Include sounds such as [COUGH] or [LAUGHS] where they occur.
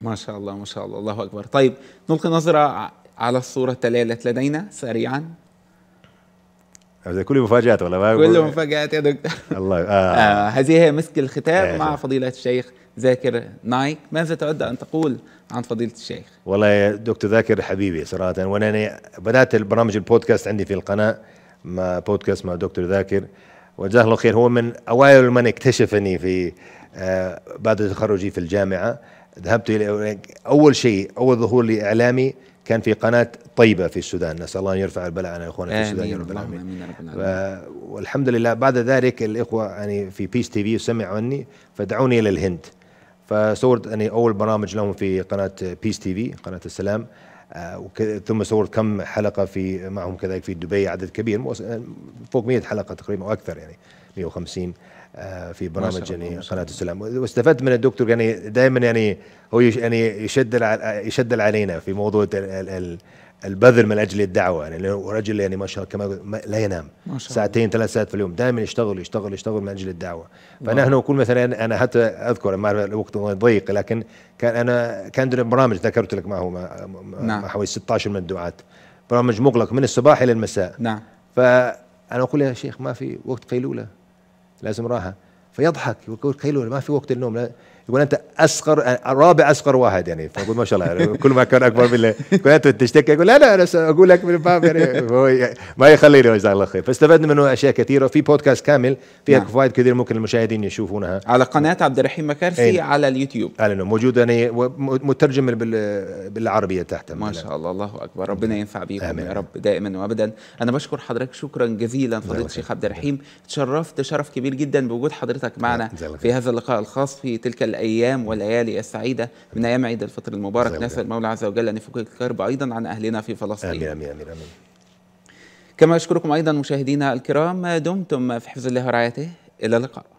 ما شاء الله ما شاء الله الله أكبر طيب نلقي نظرة على الصورة تلالت لدينا سريعا هذا كل مفاجآت ولا ما كل مفاجآت يا دكتور الله آه. [LAUGHS] آه هذه هي مسك الختام آه، مع فضيلة الشيخ ذاكر نايك ماذا تود أن تقول عن فضيلة الشيخ والله يا دكتور ذاكر حبيبي صراحة وأنا يعني بدأت البرامج البودكاست عندي في القناة مع بودكاست مع دكتور ذاكر وجزاه الله خير هو من أوائل من اكتشفني في آه بعد تخرجي في الجامعة ذهبت الى اول شيء اول ظهور لي اعلامي كان في قناه طيبه في السودان نسال الله ان يرفع البلاء عن اخواننا في السودان يا رب العالمين والحمد لله بعد ذلك الاخوه يعني في بيس تي في سمعوا عني فدعوني الى الهند فصورت يعني اول برامج لهم في قناه بيس تي في قناه السلام آه، ثم صورت كم حلقه في معهم كذلك في دبي عدد كبير فوق 100 حلقه تقريبا او اكثر يعني 150 آه، في برامج يعني قناه السلام واستفدت من الدكتور يعني دائما يعني هو يعني يشدل يشدل علينا في موضوع البذل من اجل الدعوه يعني رجل يعني ما شاء الله كما لا ينام ما شاء ساعتين ثلاث ساعات في اليوم دائما يشتغل يشتغل يشتغل من اجل الدعوه فنحن نقول مثلا انا حتى اذكر ما الوقت ضيق لكن كان انا كان عندنا برامج ذكرت لك معه ما نعم. حوالي 16 من الدعاه برامج مغلق من الصباح الى المساء نعم فانا اقول يا شيخ ما في وقت قيلوله لازم راحه فيضحك يقول كيلو ما في وقت النوم يقول انت اصغر رابع اصغر واحد يعني فاقول ما شاء الله يعني كل ما كان اكبر من يقول انت تشتكي يقول لا لا انا اقول لك من الباب يعني ما يخليني جزاه الله خير فاستفدنا منه اشياء كثيره في بودكاست كامل فيها نعم. فوائد كثير ممكن المشاهدين يشوفونها على قناه عبد الرحيم مكارثي ايه. على اليوتيوب انه موجود يعني مترجم بالعربيه تحت ما شاء الله الله اكبر ربنا ينفع بيكم يا رب دائما وابدا انا بشكر حضرتك شكرا جزيلا فضيله الشيخ عبد الرحيم تشرفت شرف كبير جدا بوجود حضرتك معنا في هذا اللقاء الخاص في تلك الأيام والليالي السعيدة من أيام عيد الفطر المبارك نسأل المولى عز وجل أن يفك الكرب أيضا عن أهلنا في فلسطين آمين آمين آمين, آمين. كما أشكركم أيضا مشاهدينا الكرام دمتم في حفظ الله ورعايته إلى اللقاء